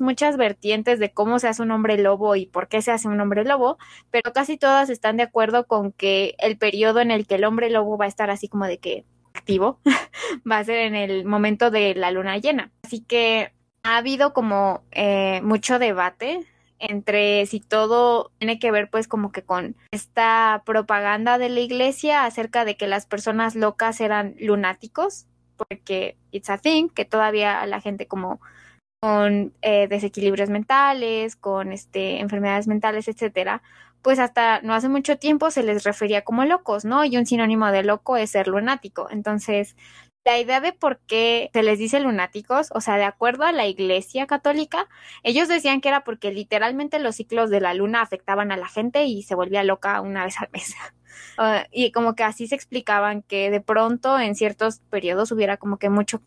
muchas vertientes de cómo se hace un hombre lobo y por qué se hace un hombre lobo, pero casi todas están de acuerdo con que el periodo en el que el hombre lobo va a estar así como de que activo va a ser en el momento de la luna llena. Así que ha habido como eh, mucho debate entre si todo tiene que ver pues como que con esta propaganda de la iglesia acerca de que las personas locas eran lunáticos, porque it's a thing que todavía la gente como con eh, desequilibrios mentales, con este, enfermedades mentales, etcétera, pues hasta no hace mucho tiempo se les refería como locos, ¿no? Y un sinónimo de loco es ser lunático. Entonces, la idea de por qué se les dice lunáticos, o sea, de acuerdo a la Iglesia Católica, ellos decían que era porque literalmente los ciclos de la luna afectaban a la gente y se volvía loca una vez al mes. Ah, y como que así se explicaban que de pronto en ciertos periodos hubiera como que mucho